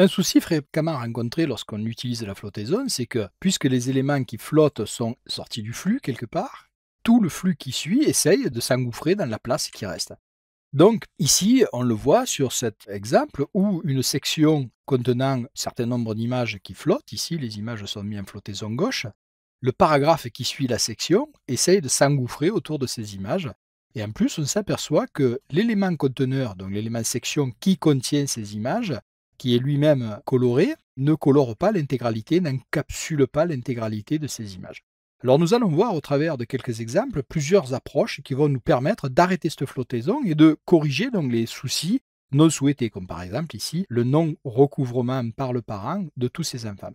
Un souci fréquemment rencontré lorsqu'on utilise la flottaison, c'est que puisque les éléments qui flottent sont sortis du flux quelque part, tout le flux qui suit essaye de s'engouffrer dans la place qui reste. Donc ici, on le voit sur cet exemple où une section contenant un certain nombre d'images qui flottent, ici les images sont mises en flottaison gauche, le paragraphe qui suit la section essaye de s'engouffrer autour de ces images. Et en plus, on s'aperçoit que l'élément conteneur, donc l'élément section qui contient ces images, qui est lui-même coloré, ne colore pas l'intégralité, n'encapsule pas l'intégralité de ces images. Alors nous allons voir au travers de quelques exemples plusieurs approches qui vont nous permettre d'arrêter cette flottaison et de corriger donc les soucis non souhaités, comme par exemple ici le non-recouvrement par le parent de tous ces enfants.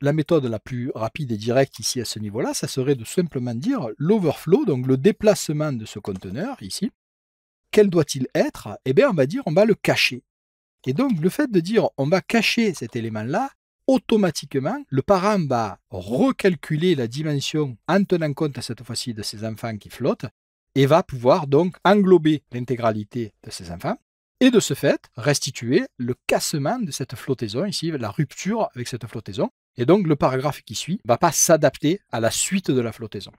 La méthode la plus rapide et directe ici à ce niveau-là, ça serait de simplement dire l'overflow, donc le déplacement de ce conteneur ici, quel doit-il être Eh bien on va dire on va le cacher. Et donc, le fait de dire on va cacher cet élément-là, automatiquement, le parent va recalculer la dimension en tenant compte cette fois-ci de ses enfants qui flottent et va pouvoir donc englober l'intégralité de ses enfants et de ce fait restituer le cassement de cette flottaison ici, la rupture avec cette flottaison. Et donc, le paragraphe qui suit ne va pas s'adapter à la suite de la flottaison.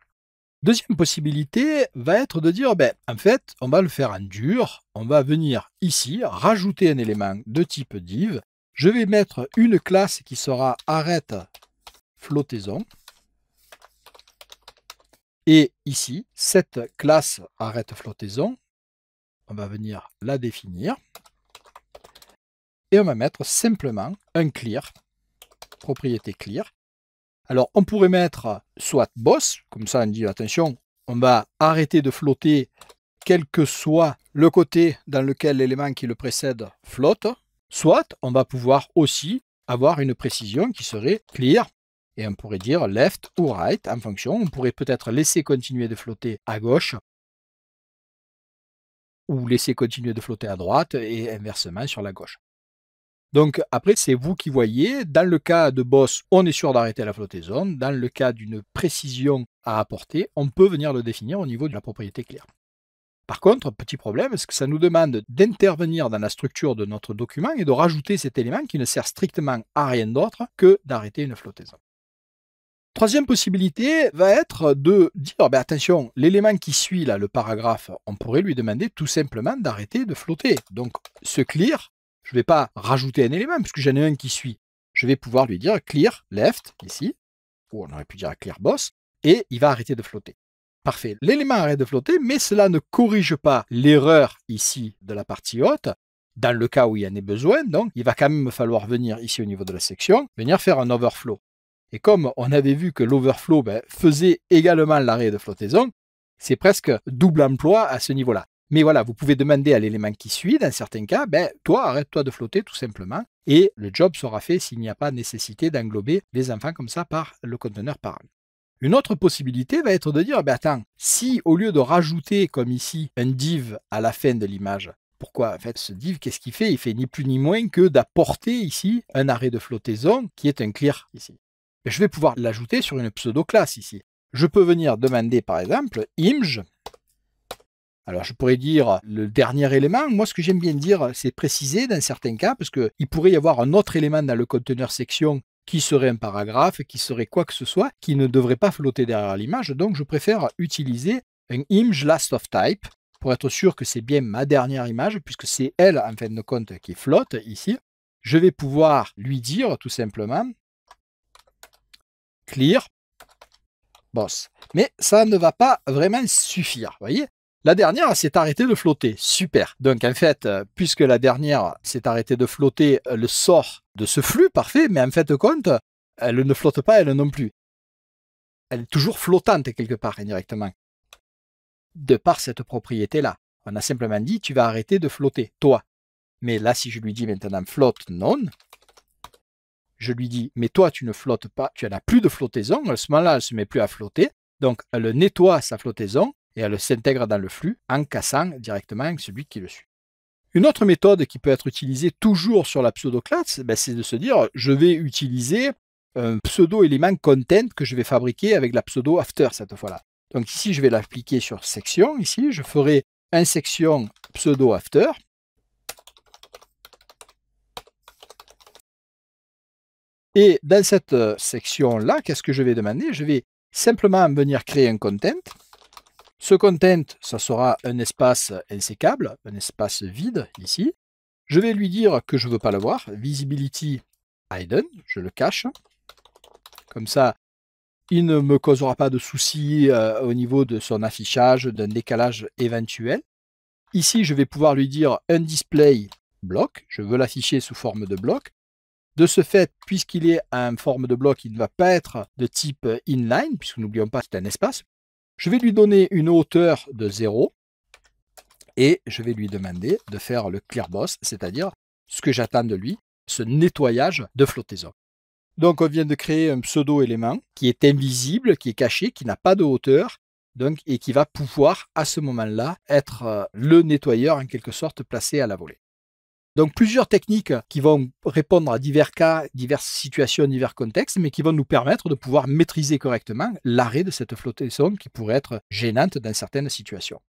Deuxième possibilité va être de dire, ben, en fait, on va le faire en dur, on va venir ici rajouter un élément de type div, je vais mettre une classe qui sera arrête flottaison, et ici, cette classe arrête flottaison, on va venir la définir, et on va mettre simplement un clear, propriété clear, alors on pourrait mettre soit boss, comme ça on dit attention, on va arrêter de flotter quel que soit le côté dans lequel l'élément qui le précède flotte, soit on va pouvoir aussi avoir une précision qui serait clear, et on pourrait dire left ou right en fonction, on pourrait peut-être laisser continuer de flotter à gauche, ou laisser continuer de flotter à droite, et inversement sur la gauche. Donc après, c'est vous qui voyez. Dans le cas de boss, on est sûr d'arrêter la flottaison. Dans le cas d'une précision à apporter, on peut venir le définir au niveau de la propriété clear ». Par contre, petit problème, parce que ça nous demande d'intervenir dans la structure de notre document et de rajouter cet élément qui ne sert strictement à rien d'autre que d'arrêter une flottaison. Troisième possibilité va être de dire ben, attention, l'élément qui suit là, le paragraphe, on pourrait lui demander tout simplement d'arrêter de flotter. Donc ce clear, je ne vais pas rajouter un élément puisque j'en ai un qui suit. Je vais pouvoir lui dire clear left ici, ou on aurait pu dire clear boss, et il va arrêter de flotter. Parfait. L'élément arrête de flotter, mais cela ne corrige pas l'erreur ici de la partie haute, dans le cas où il y en ait besoin. Donc, il va quand même falloir venir ici au niveau de la section, venir faire un overflow. Et comme on avait vu que l'overflow ben, faisait également l'arrêt de flottaison, c'est presque double emploi à ce niveau-là. Mais voilà, vous pouvez demander à l'élément qui suit, dans certains cas, ben, toi, arrête-toi de flotter tout simplement, et le job sera fait s'il n'y a pas nécessité d'englober les enfants comme ça par le conteneur parent. Une autre possibilité va être de dire, ben attends, si au lieu de rajouter comme ici un div à la fin de l'image, pourquoi en fait ce div qu'est-ce qu'il fait Il fait ni plus ni moins que d'apporter ici un arrêt de flottaison qui est un clear ici. Ben, je vais pouvoir l'ajouter sur une pseudo-classe ici. Je peux venir demander par exemple image alors je pourrais dire le dernier élément, moi ce que j'aime bien dire, c'est préciser dans certains cas, parce qu'il pourrait y avoir un autre élément dans le conteneur section qui serait un paragraphe, qui serait quoi que ce soit, qui ne devrait pas flotter derrière l'image, donc je préfère utiliser un image last of type pour être sûr que c'est bien ma dernière image, puisque c'est elle en fin de compte qui flotte ici. Je vais pouvoir lui dire tout simplement clear boss. Mais ça ne va pas vraiment suffire, voyez la dernière s'est arrêtée de flotter. Super. Donc en fait, euh, puisque la dernière s'est arrêtée de flotter, euh, le sort de ce flux, parfait, mais en fait compte, elle ne flotte pas, elle non plus. Elle est toujours flottante quelque part, indirectement. De par cette propriété-là, on a simplement dit tu vas arrêter de flotter, toi. Mais là, si je lui dis maintenant flotte non, je lui dis mais toi tu ne flottes pas, tu n'as plus de flottaison, à ce moment-là, elle ne se met plus à flotter, donc elle nettoie sa flottaison, et elle s'intègre dans le flux en cassant directement celui qui le suit. Une autre méthode qui peut être utilisée toujours sur la pseudo ben c'est de se dire je vais utiliser un pseudo-élément content que je vais fabriquer avec la pseudo-after cette fois-là. Donc ici, je vais l'appliquer sur section. Ici, je ferai un section pseudo-after. Et dans cette euh, section-là, qu'est-ce que je vais demander Je vais simplement venir créer un content ce content, ça sera un espace insécable, un espace vide ici. Je vais lui dire que je ne veux pas le voir Visibility hidden, je le cache. Comme ça, il ne me causera pas de soucis euh, au niveau de son affichage, d'un décalage éventuel. Ici, je vais pouvoir lui dire un display block. Je veux l'afficher sous forme de bloc. De ce fait, puisqu'il est en forme de bloc, il ne va pas être de type inline, puisque n'oublions pas que c'est un espace. Je vais lui donner une hauteur de 0 et je vais lui demander de faire le clear boss, c'est-à-dire ce que j'attends de lui, ce nettoyage de flottaison. Donc on vient de créer un pseudo-élément qui est invisible, qui est caché, qui n'a pas de hauteur, donc, et qui va pouvoir à ce moment-là être euh, le nettoyeur en quelque sorte placé à la volée. Donc plusieurs techniques qui vont répondre à divers cas, diverses situations, divers contextes, mais qui vont nous permettre de pouvoir maîtriser correctement l'arrêt de cette flottaison qui pourrait être gênante dans certaines situations.